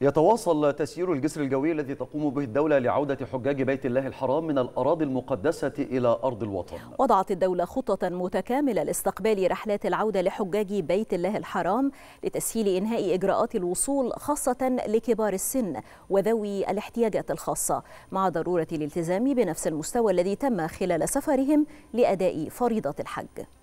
يتواصل تسيير الجسر الجوي الذي تقوم به الدولة لعودة حجاج بيت الله الحرام من الأراضي المقدسة إلى أرض الوطن وضعت الدولة خطة متكاملة لاستقبال رحلات العودة لحجاج بيت الله الحرام لتسهيل إنهاء إجراءات الوصول خاصة لكبار السن وذوي الاحتياجات الخاصة مع ضرورة الالتزام بنفس المستوى الذي تم خلال سفرهم لأداء فريضة الحج